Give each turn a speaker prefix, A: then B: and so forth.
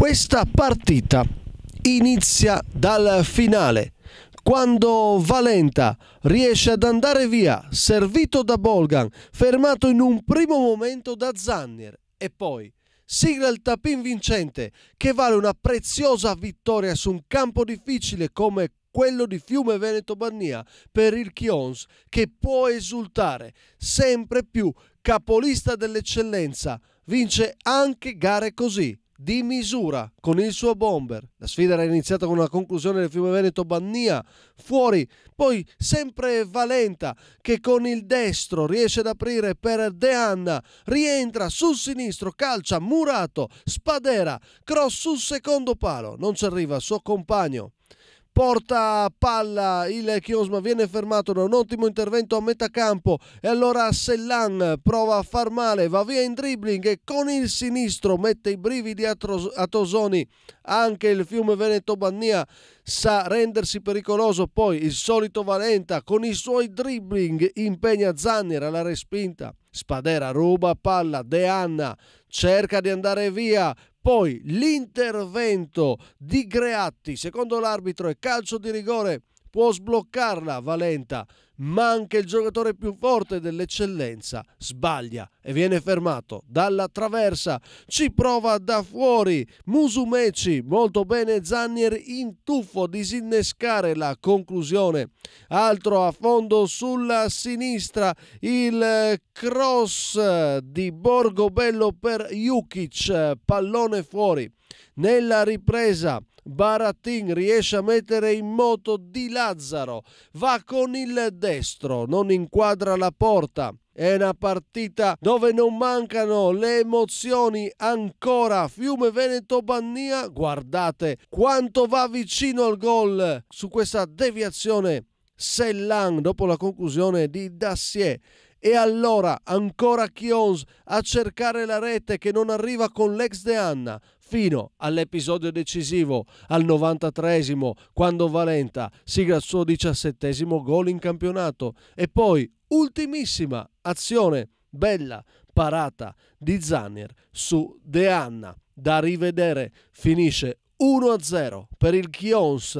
A: Questa partita inizia dal finale, quando Valenta riesce ad andare via, servito da Bolgan, fermato in un primo momento da Zannier e poi sigla il tapin vincente che vale una preziosa vittoria su un campo difficile come quello di Fiume Veneto Bannia per il Chions che può esultare sempre più capolista dell'eccellenza, vince anche gare così di misura con il suo bomber. La sfida era iniziata con una conclusione del fiume Veneto Bannia, fuori, poi sempre Valenta che con il destro riesce ad aprire per De Anna, rientra sul sinistro, calcia Murato, Spadera, cross sul secondo palo, non ci arriva il suo compagno porta palla, il Chiosma viene fermato da un ottimo intervento a metà campo e allora Sellan prova a far male, va via in dribbling e con il sinistro mette i brividi a, Tros- a Tosoni, anche il fiume Veneto Bannia sa rendersi pericoloso, poi il solito Valenta con i suoi dribbling impegna Zannier alla respinta. Spadera ruba palla, De Anna cerca di andare via, poi l'intervento di Greatti, secondo l'arbitro, è calcio di rigore Può sbloccarla Valenta, ma anche il giocatore più forte dell'eccellenza sbaglia e viene fermato dalla traversa. Ci prova da fuori Musumeci, molto bene Zannier in tuffo disinnescare la conclusione. Altro a fondo sulla sinistra il eh, cross di Borgobello per Jukic, eh, pallone fuori. Nella ripresa Baratin riesce a mettere in moto Di Lazzaro, va con il destro, non inquadra la porta. È una partita dove non mancano le emozioni ancora. Fiume Veneto Bannia, guardate quanto va vicino al gol su questa deviazione. Sellan dopo la conclusione di Dassier. E allora ancora Chions a cercare la rete che non arriva con l'ex De Anna fino all'episodio decisivo al 93 quando Valenta sigla il suo 17 gol in campionato e poi ultimissima azione bella parata di Zanier su De Anna da rivedere finisce 1-0 per il Chions